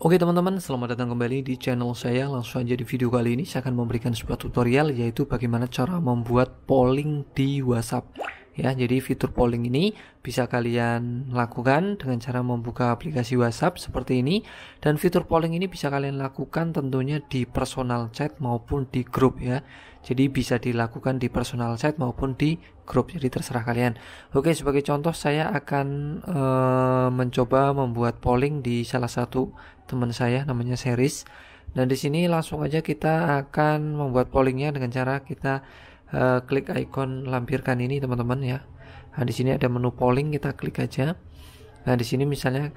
Oke teman-teman, selamat datang kembali di channel saya. Langsung aja di video kali ini saya akan memberikan sebuah tutorial yaitu bagaimana cara membuat polling di WhatsApp. Ya, jadi fitur polling ini bisa kalian lakukan dengan cara membuka aplikasi WhatsApp seperti ini dan fitur polling ini bisa kalian lakukan tentunya di personal chat maupun di grup ya. Jadi bisa dilakukan di personal chat maupun di grup. Jadi terserah kalian. Oke, sebagai contoh saya akan e, mencoba membuat polling di salah satu teman saya namanya Seris. Dan di sini langsung aja kita akan membuat pollingnya dengan cara kita uh, klik icon lampirkan ini teman-teman ya. Nah di sini ada menu polling kita klik aja. Nah di sini misalnya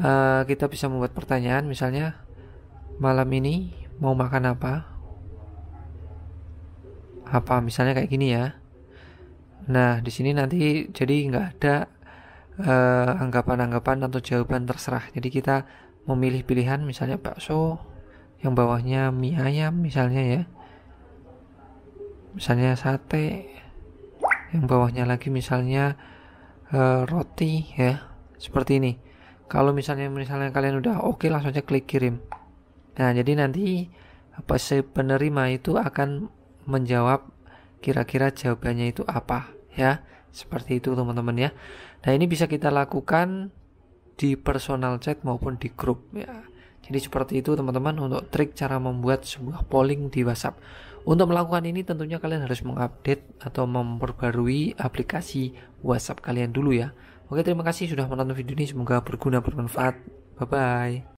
uh, kita bisa membuat pertanyaan misalnya malam ini mau makan apa? Apa misalnya kayak gini ya. Nah, di sini nanti jadi nggak ada eh, anggapan-anggapan uh, anggapan -anggapan atau jawaban terserah. Jadi kita memilih pilihan misalnya bakso yang bawahnya mie ayam misalnya ya misalnya sate yang bawahnya lagi misalnya e, roti ya seperti ini kalau misalnya misalnya kalian udah oke okay, langsung aja klik kirim nah jadi nanti apa si penerima itu akan menjawab kira-kira jawabannya itu apa ya seperti itu teman-teman ya nah ini bisa kita lakukan di personal chat maupun di grup ya. Jadi seperti itu teman-teman untuk trik cara membuat sebuah polling di WhatsApp. Untuk melakukan ini tentunya kalian harus mengupdate atau memperbarui aplikasi WhatsApp kalian dulu ya. Oke terima kasih sudah menonton video ini semoga berguna bermanfaat. Bye bye.